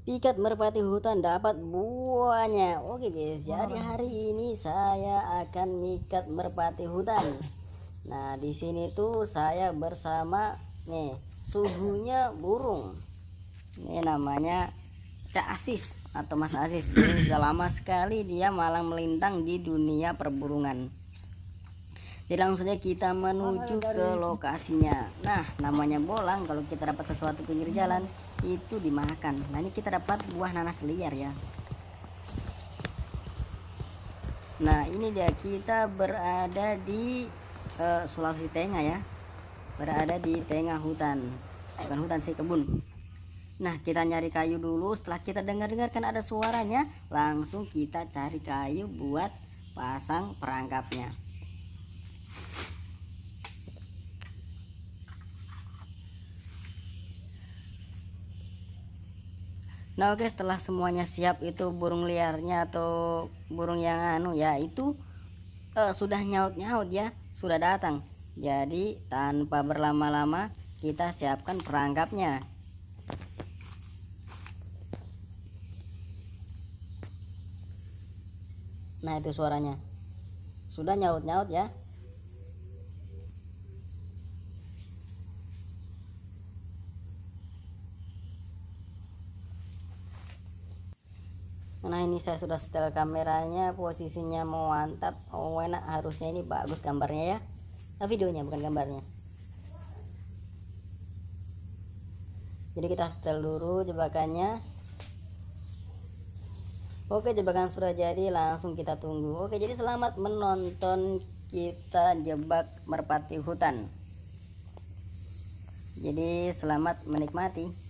Pikat merpati hutan dapat buahnya. Oke guys, jadi hari ini saya akan mikat merpati hutan. Nah, di sini tuh saya bersama nih suhunya burung. Ini namanya Cak Asis atau Mas Asis. Ini sudah lama sekali dia malang melintang di dunia perburungan jadi langsung saja kita menuju ke lokasinya nah namanya bolang kalau kita dapat sesuatu pinggir hmm. jalan itu dimakan nah ini kita dapat buah nanas liar ya nah ini dia kita berada di uh, Sulawesi Tengah ya berada di tengah hutan bukan hutan sih kebun Nah, kita nyari kayu dulu. Setelah kita dengar-dengarkan ada suaranya, langsung kita cari kayu buat pasang perangkapnya. Nah oke okay, setelah semuanya siap itu burung liarnya atau burung yang anu ya itu uh, sudah nyaut-nyaut ya sudah datang. Jadi tanpa berlama-lama kita siapkan perangkapnya. Nah itu suaranya sudah nyaut-nyaut ya nah ini saya sudah setel kameranya posisinya mau mantap oh enak harusnya ini bagus gambarnya ya nah, videonya bukan gambarnya jadi kita setel dulu jebakannya Oke jebakan sudah jadi langsung kita tunggu Oke jadi selamat menonton kita jebak merpati hutan Jadi selamat menikmati